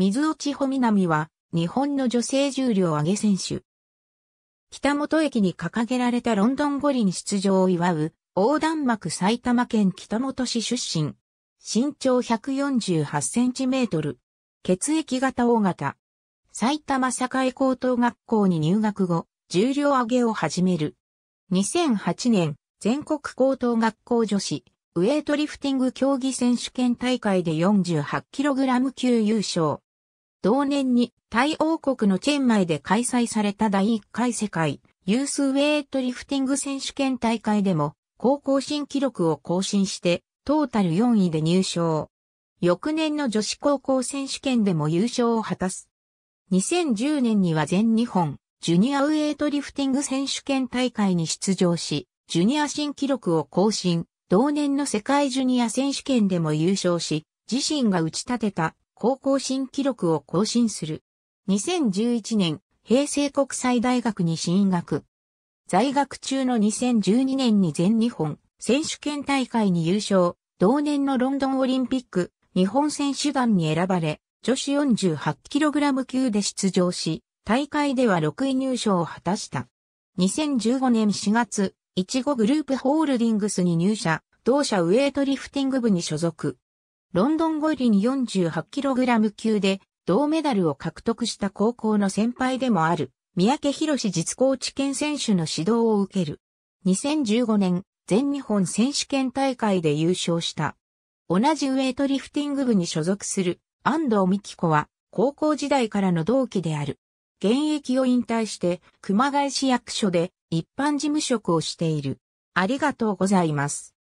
水落千穂南は、日本の女性重量上げ選手。北本駅に掲げられたロンドン五輪出場を祝う、横断幕埼玉県北本市出身。身長148センチメートル。血液型大型。埼玉栄高等学校に入学後、重量上げを始める。2008年、全国高等学校女子、ウエイトリフティング競技選手権大会で 48kg 級優勝。同年にタイ王国のチェンマイで開催された第1回世界ユースウェイトリフティング選手権大会でも高校新記録を更新してトータル4位で入賞。翌年の女子高校選手権でも優勝を果たす。2010年には全日本ジュニアウェイトリフティング選手権大会に出場し、ジュニア新記録を更新、同年の世界ジュニア選手権でも優勝し、自身が打ち立てた高校新記録を更新する。2011年、平成国際大学に進学。在学中の2012年に全日本選手権大会に優勝、同年のロンドンオリンピック日本選手団に選ばれ、女子 48kg 級で出場し、大会では6位入賞を果たした。2015年4月、いちごグループホールディングスに入社、同社ウエイトリフティング部に所属。ロンドン五輪 48kg 級で銅メダルを獲得した高校の先輩でもある、三宅博実行知チ選手の指導を受ける。2015年、全日本選手権大会で優勝した。同じウェイトリフティング部に所属する安藤美希子は高校時代からの同期である。現役を引退して熊谷市役所で一般事務職をしている。ありがとうございます。